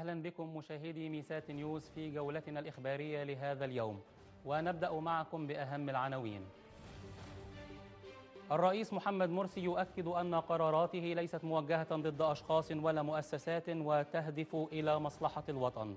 أهلا بكم مشاهدي ميسات نيوز في جولتنا الإخبارية لهذا اليوم ونبدأ معكم بأهم العناوين الرئيس محمد مرسي يؤكد أن قراراته ليست موجهة ضد أشخاص ولا مؤسسات وتهدف إلى مصلحة الوطن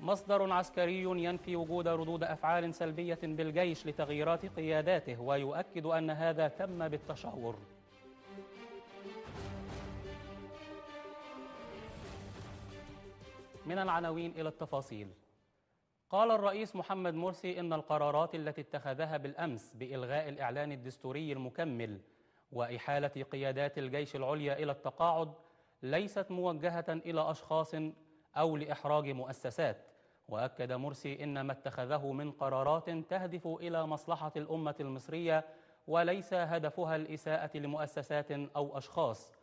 مصدر عسكري ينفي وجود ردود أفعال سلبية بالجيش لتغييرات قياداته ويؤكد أن هذا تم بالتشاور من العناوين إلى التفاصيل قال الرئيس محمد مرسي إن القرارات التي اتخذها بالأمس بإلغاء الإعلان الدستوري المكمل وإحالة قيادات الجيش العليا إلى التقاعد ليست موجهة إلى أشخاص أو لإحراج مؤسسات وأكد مرسي إن ما اتخذه من قرارات تهدف إلى مصلحة الأمة المصرية وليس هدفها الإساءة لمؤسسات أو أشخاص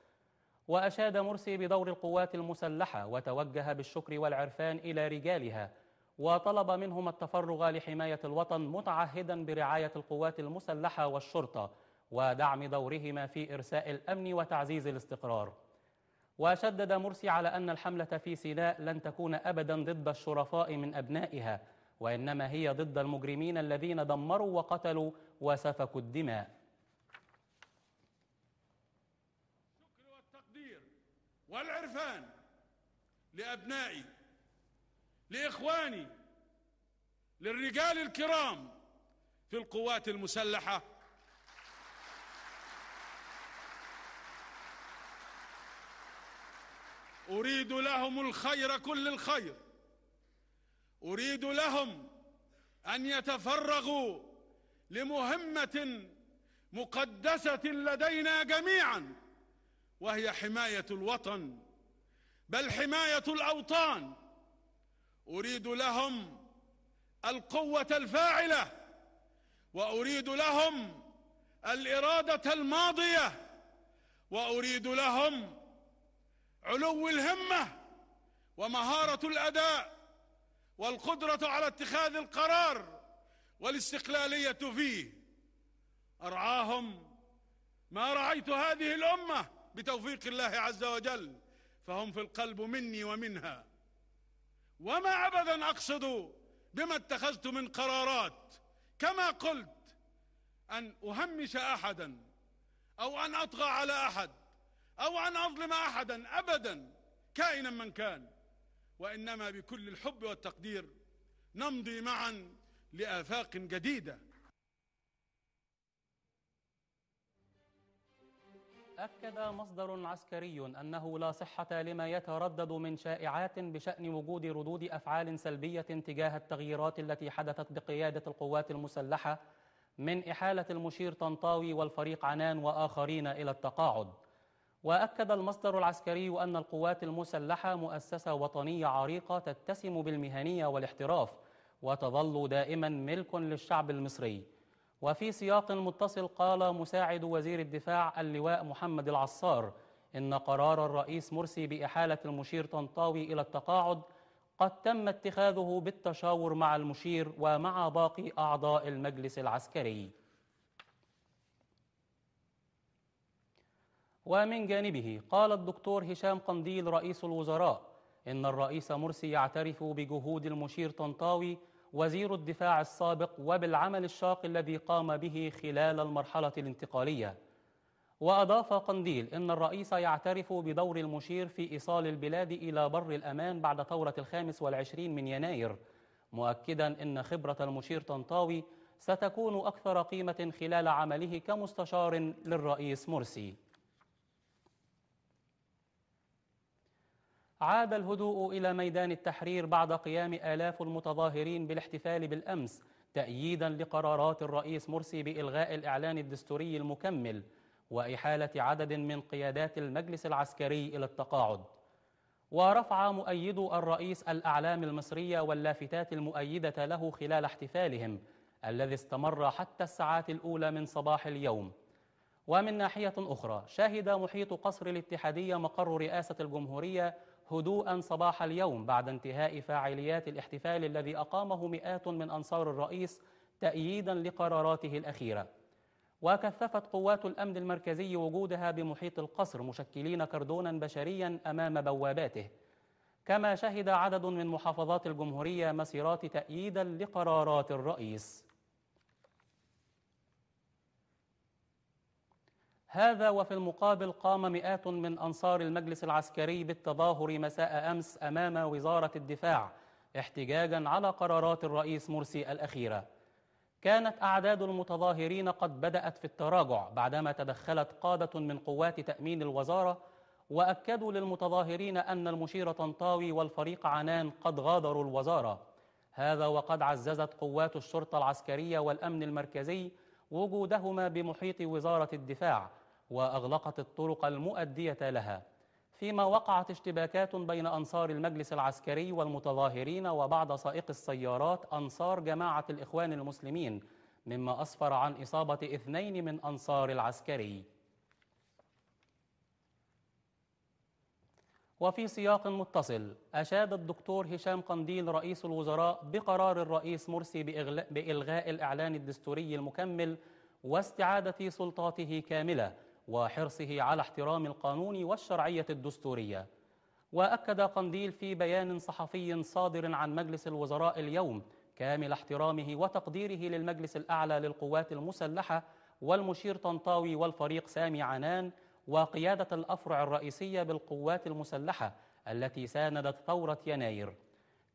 وأشاد مرسي بدور القوات المسلحة وتوجه بالشكر والعرفان إلى رجالها وطلب منهم التفرغ لحماية الوطن متعهدا برعاية القوات المسلحة والشرطة ودعم دورهما في إرساء الأمن وتعزيز الاستقرار وشدد مرسي على أن الحملة في سيناء لن تكون أبدا ضد الشرفاء من أبنائها وإنما هي ضد المجرمين الذين دمروا وقتلوا وسفكوا الدماء والعرفان لأبنائي لإخواني للرجال الكرام في القوات المسلحة أريد لهم الخير كل الخير أريد لهم أن يتفرغوا لمهمة مقدسة لدينا جميعاً وهي حمايه الوطن بل حمايه الاوطان اريد لهم القوه الفاعله واريد لهم الاراده الماضيه واريد لهم علو الهمه ومهاره الاداء والقدره على اتخاذ القرار والاستقلاليه فيه ارعاهم ما رعيت هذه الامه بتوفيق الله عز وجل فهم في القلب مني ومنها وما ابدا اقصد بما اتخذت من قرارات كما قلت ان اهمش احدا او ان اطغى على احد او ان اظلم احدا ابدا كائنا من كان وانما بكل الحب والتقدير نمضي معا لافاق جديده أكد مصدر عسكري أنه لا صحة لما يتردد من شائعات بشأن وجود ردود أفعال سلبية تجاه التغييرات التي حدثت بقيادة القوات المسلحة من إحالة المشير طنطاوي والفريق عنان وآخرين إلى التقاعد وأكد المصدر العسكري أن القوات المسلحة مؤسسة وطنية عريقة تتسم بالمهنية والاحتراف وتظل دائما ملك للشعب المصري وفي سياق متصل قال مساعد وزير الدفاع اللواء محمد العصار إن قرار الرئيس مرسي بإحالة المشير طنطاوي إلى التقاعد قد تم اتخاذه بالتشاور مع المشير ومع باقي أعضاء المجلس العسكري ومن جانبه قال الدكتور هشام قنديل رئيس الوزراء إن الرئيس مرسي يعترف بجهود المشير طنطاوي وزير الدفاع السابق وبالعمل الشاق الذي قام به خلال المرحلة الانتقالية وأضاف قنديل إن الرئيس يعترف بدور المشير في إيصال البلاد إلى بر الأمان بعد ثورة الخامس والعشرين من يناير مؤكدا إن خبرة المشير طنطاوي ستكون أكثر قيمة خلال عمله كمستشار للرئيس مرسي عاد الهدوء إلى ميدان التحرير بعد قيام آلاف المتظاهرين بالاحتفال بالأمس تأييدا لقرارات الرئيس مرسي بإلغاء الإعلان الدستوري المكمل وإحالة عدد من قيادات المجلس العسكري إلى التقاعد ورفع مؤيدو الرئيس الأعلام المصرية واللافتات المؤيدة له خلال احتفالهم الذي استمر حتى الساعات الأولى من صباح اليوم ومن ناحية أخرى شهد محيط قصر الاتحادية مقر رئاسة الجمهورية هدوءا صباح اليوم بعد انتهاء فاعليات الاحتفال الذي أقامه مئات من أنصار الرئيس تأييدا لقراراته الأخيرة وكثفت قوات الأمن المركزي وجودها بمحيط القصر مشكلين كردونا بشريا أمام بواباته كما شهد عدد من محافظات الجمهورية مسيرات تأييدا لقرارات الرئيس هذا وفي المقابل قام مئات من أنصار المجلس العسكري بالتظاهر مساء أمس أمام وزارة الدفاع احتجاجا على قرارات الرئيس مرسي الأخيرة كانت أعداد المتظاهرين قد بدأت في التراجع بعدما تدخلت قادة من قوات تأمين الوزارة وأكدوا للمتظاهرين أن المشير طنطاوي والفريق عنان قد غادروا الوزارة هذا وقد عززت قوات الشرطة العسكرية والأمن المركزي وجودهما بمحيط وزارة الدفاع واغلقت الطرق المؤديه لها فيما وقعت اشتباكات بين انصار المجلس العسكري والمتظاهرين وبعض سائق السيارات انصار جماعه الاخوان المسلمين مما اسفر عن اصابه اثنين من انصار العسكري وفي سياق متصل أشاد الدكتور هشام قنديل رئيس الوزراء بقرار الرئيس مرسي بإلغاء الإعلان الدستوري المكمل واستعادة سلطاته كاملة وحرصه على احترام القانون والشرعية الدستورية وأكد قنديل في بيان صحفي صادر عن مجلس الوزراء اليوم كامل احترامه وتقديره للمجلس الأعلى للقوات المسلحة والمشير طنطاوي والفريق سامي عنان وقيادة الأفرع الرئيسية بالقوات المسلحة التي ساندت ثورة يناير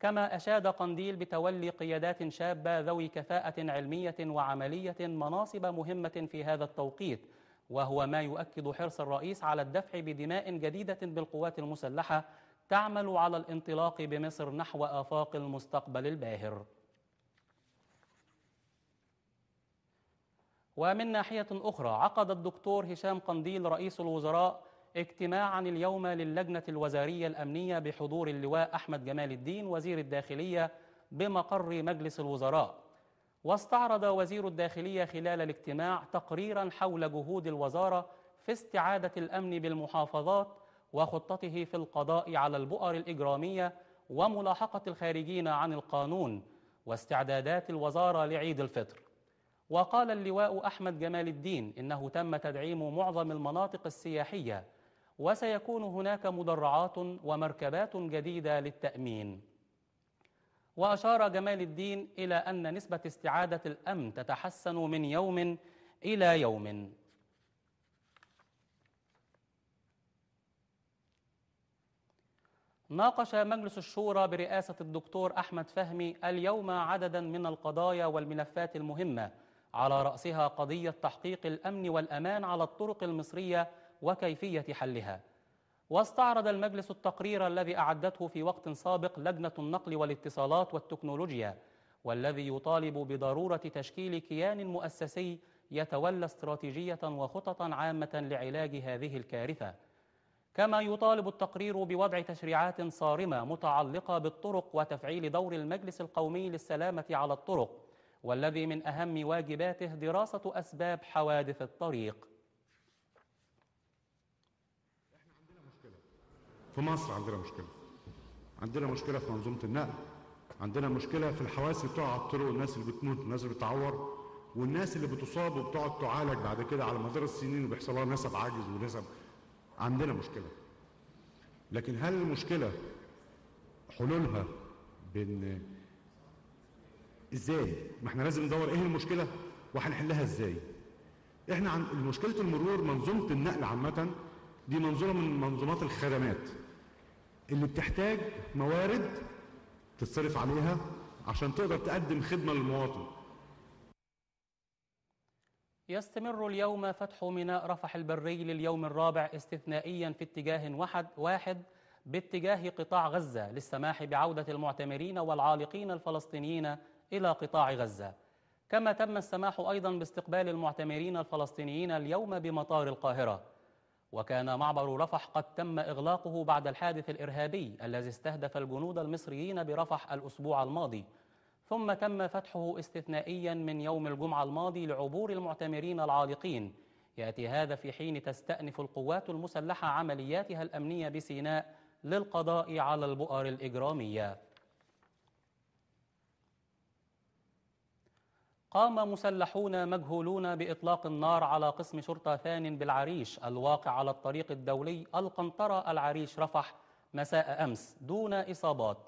كما أشاد قنديل بتولي قيادات شابة ذوي كفاءة علمية وعملية مناصب مهمة في هذا التوقيت وهو ما يؤكد حرص الرئيس على الدفع بدماء جديدة بالقوات المسلحة تعمل على الانطلاق بمصر نحو آفاق المستقبل الباهر ومن ناحية أخرى عقد الدكتور هشام قنديل رئيس الوزراء اجتماعا اليوم للجنة الوزارية الأمنية بحضور اللواء أحمد جمال الدين وزير الداخلية بمقر مجلس الوزراء واستعرض وزير الداخلية خلال الاجتماع تقريرا حول جهود الوزارة في استعادة الأمن بالمحافظات وخطته في القضاء على البؤر الإجرامية وملاحقة الخارجين عن القانون واستعدادات الوزارة لعيد الفطر وقال اللواء أحمد جمال الدين إنه تم تدعيم معظم المناطق السياحية وسيكون هناك مدرعات ومركبات جديدة للتأمين وأشار جمال الدين إلى أن نسبة استعادة الأمن تتحسن من يوم إلى يوم ناقش مجلس الشورى برئاسة الدكتور أحمد فهمي اليوم عددا من القضايا والملفات المهمة على رأسها قضية تحقيق الأمن والأمان على الطرق المصرية وكيفية حلها واستعرض المجلس التقرير الذي أعدته في وقت سابق لجنة النقل والاتصالات والتكنولوجيا والذي يطالب بضرورة تشكيل كيان مؤسسي يتولى استراتيجية وخططا عامة لعلاج هذه الكارثة كما يطالب التقرير بوضع تشريعات صارمة متعلقة بالطرق وتفعيل دور المجلس القومي للسلامة على الطرق والذي من أهم واجباته دراسة أسباب حوادث الطريق في مصر عندنا مشكلة عندنا مشكلة في منظومة النقل عندنا مشكلة في اللي بتقع على الطرق الناس اللي بتموت الناس اللي بتعور والناس اللي بتصاب وبتقعد تعالج بعد كده على مدار السنين وبيحصل لها نسب عاجز ونسب عندنا مشكلة لكن هل المشكلة حلولها بان ازاي ما احنا لازم ندور ايه المشكلة وهنحلها ازاي احنا عن مشكلة المرور منظومة النقل عامة دي منظومة من منظومات الخدمات اللي بتحتاج موارد تتصرف عليها عشان تقدر تقدم خدمة للمواطن يستمر اليوم فتح ميناء رفح البري لليوم الرابع استثنائيا في اتجاه واحد, واحد باتجاه قطاع غزة للسماح بعودة المعتمرين والعالقين الفلسطينيين إلى قطاع غزة كما تم السماح أيضا باستقبال المعتمرين الفلسطينيين اليوم بمطار القاهرة وكان معبر رفح قد تم إغلاقه بعد الحادث الإرهابي الذي استهدف الجنود المصريين برفح الأسبوع الماضي ثم تم فتحه استثنائيا من يوم الجمعة الماضي لعبور المعتمرين العالقين يأتي هذا في حين تستأنف القوات المسلحة عملياتها الأمنية بسيناء للقضاء على البؤر الإجرامية قام مسلحون مجهولون بإطلاق النار على قسم شرطة ثان بالعريش الواقع على الطريق الدولي القنطرة العريش رفح مساء أمس دون إصابات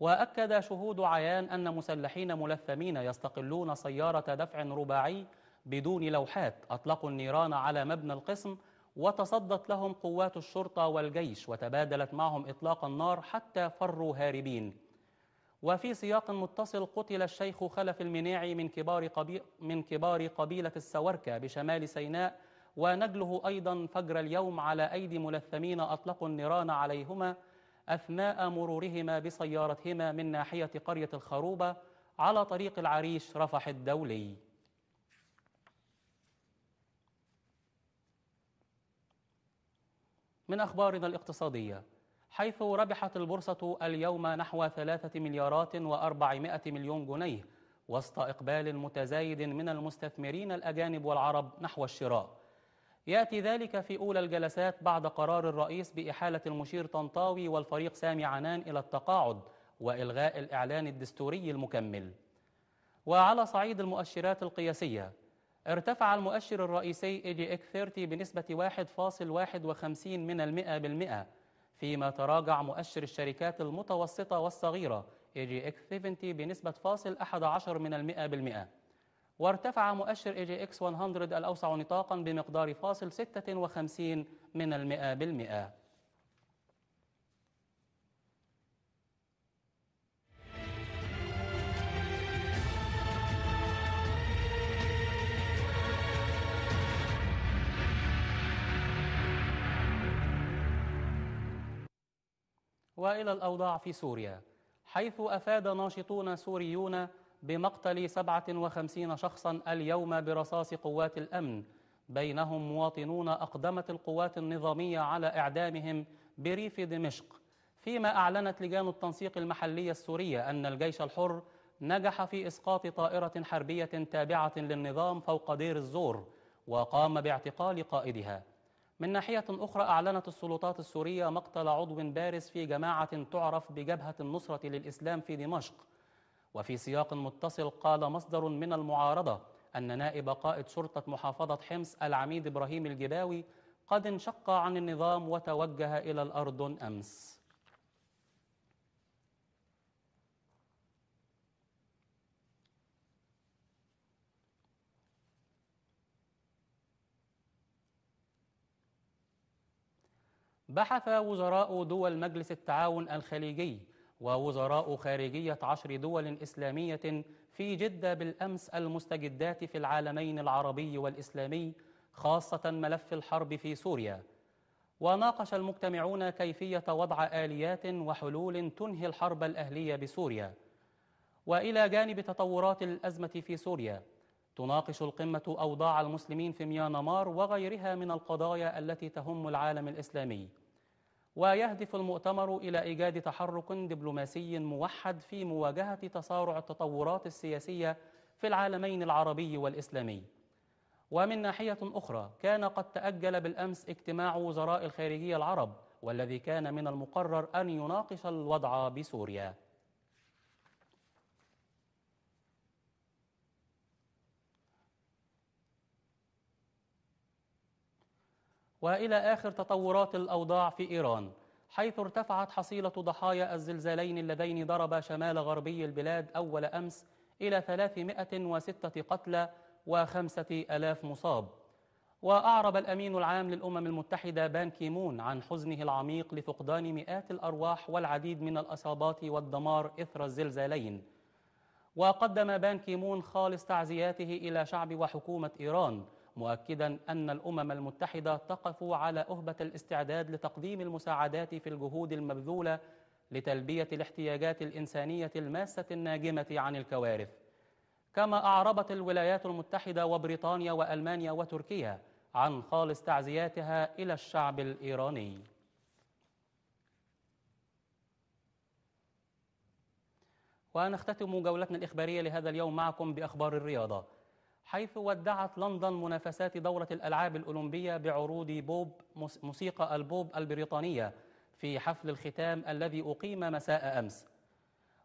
وأكد شهود عيان أن مسلحين ملثمين يستقلون سيارة دفع رباعي بدون لوحات أطلقوا النيران على مبنى القسم وتصدت لهم قوات الشرطة والجيش وتبادلت معهم إطلاق النار حتى فروا هاربين وفي سياق متصل قتل الشيخ خلف المناعي من كبار قبي من كبار قبيلة السوركة بشمال سيناء ونجله أيضا فجر اليوم على أيدي ملثمين أطلقوا النيران عليهما أثناء مرورهما بسيارتهما من ناحية قرية الخروبة على طريق العريش رفح الدولي من أخبارنا الاقتصادية حيث ربحت البورصة اليوم نحو ثلاثة مليارات وأربعمائة مليون جنيه وسط إقبال متزايد من المستثمرين الأجانب والعرب نحو الشراء يأتي ذلك في أولى الجلسات بعد قرار الرئيس بإحالة المشير طنطاوي والفريق سامي عنان إلى التقاعد وإلغاء الإعلان الدستوري المكمل وعلى صعيد المؤشرات القياسية ارتفع المؤشر الرئيسي إيجي إك 30 بنسبة 1.51 من المئة فيما تراجع مؤشر الشركات المتوسطة والصغيرة اي اكس 70 بنسبة فاصل 11 من المئة بالمئة وارتفع مؤشر اي اكس 100 الأوسع نطاقا بمقدار فاصل 56 من المئة بالمئة والى الاوضاع في سوريا حيث افاد ناشطون سوريون بمقتل 57 شخصا اليوم برصاص قوات الامن بينهم مواطنون اقدمت القوات النظاميه على اعدامهم بريف دمشق فيما اعلنت لجان التنسيق المحليه السوريه ان الجيش الحر نجح في اسقاط طائره حربيه تابعه للنظام فوق دير الزور وقام باعتقال قائدها من ناحية أخرى أعلنت السلطات السورية مقتل عضو بارز في جماعة تعرف بجبهة النصرة للإسلام في دمشق وفي سياق متصل قال مصدر من المعارضة أن نائب قائد شرطة محافظة حمص العميد إبراهيم الجباوي قد انشق عن النظام وتوجه إلى الأردن أمس بحث وزراء دول مجلس التعاون الخليجي ووزراء خارجية عشر دول إسلامية في جدة بالأمس المستجدات في العالمين العربي والإسلامي خاصة ملف الحرب في سوريا وناقش المجتمعون كيفية وضع آليات وحلول تنهي الحرب الأهلية بسوريا وإلى جانب تطورات الأزمة في سوريا تناقش القمة أوضاع المسلمين في ميانمار وغيرها من القضايا التي تهم العالم الإسلامي ويهدف المؤتمر إلى إيجاد تحرك دبلوماسي موحد في مواجهة تصارع التطورات السياسية في العالمين العربي والإسلامي ومن ناحية أخرى كان قد تأجل بالأمس اجتماع وزراء الخارجية العرب والذي كان من المقرر أن يناقش الوضع بسوريا والى اخر تطورات الاوضاع في ايران حيث ارتفعت حصيله ضحايا الزلزالين اللذين ضربا شمال غربي البلاد اول امس الى 306 قتلى و و5000 مصاب وأعرب الأمين العام للأمم المتحدة بان كيمون عن حزنه العميق لفقدان مئات الأرواح والعديد من الأصابات والدمار إثر الزلزالين وقدم بان كيمون خالص تعزياته إلى شعب وحكومة إيران مؤكدا أن الأمم المتحدة تقف على أهبة الاستعداد لتقديم المساعدات في الجهود المبذولة لتلبية الاحتياجات الإنسانية الماسة الناجمة عن الكوارث كما أعربت الولايات المتحدة وبريطانيا وألمانيا وتركيا عن خالص تعزياتها إلى الشعب الإيراني ونختتم جولتنا الإخبارية لهذا اليوم معكم بأخبار الرياضة حيث ودعت لندن منافسات دورة الألعاب الأولمبية بعروض بوب موسيقى البوب البريطانية في حفل الختام الذي أقيم مساء أمس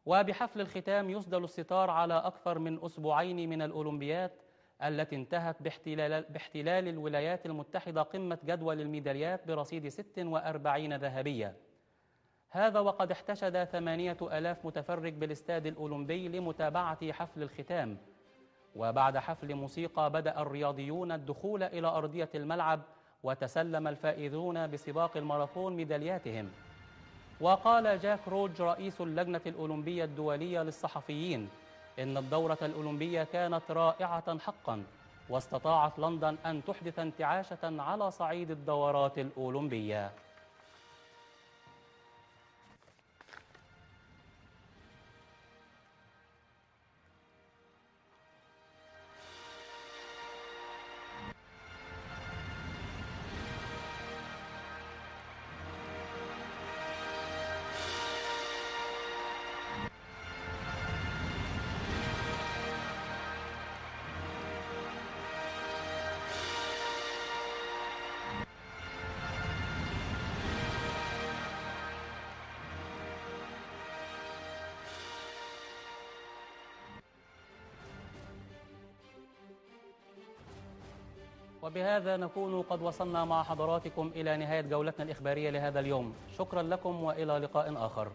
وبحفل الختام يسدل الستار على أكثر من أسبوعين من الأولمبيات التي انتهت باحتلال, باحتلال الولايات المتحدة قمة جدول الميداليات برصيد 46 ذهبية هذا وقد احتشد 8000 متفرج بالاستاد الأولمبي لمتابعة حفل الختام وبعد حفل موسيقى بدأ الرياضيون الدخول إلى أرضية الملعب وتسلم الفائزون بسباق الماراثون ميدالياتهم وقال جاك روج رئيس اللجنة الأولمبية الدولية للصحفيين إن الدورة الأولمبية كانت رائعة حقا واستطاعت لندن أن تحدث انتعاشة على صعيد الدورات الأولمبية وبهذا نكون قد وصلنا مع حضراتكم إلى نهاية جولتنا الإخبارية لهذا اليوم شكرا لكم وإلى لقاء آخر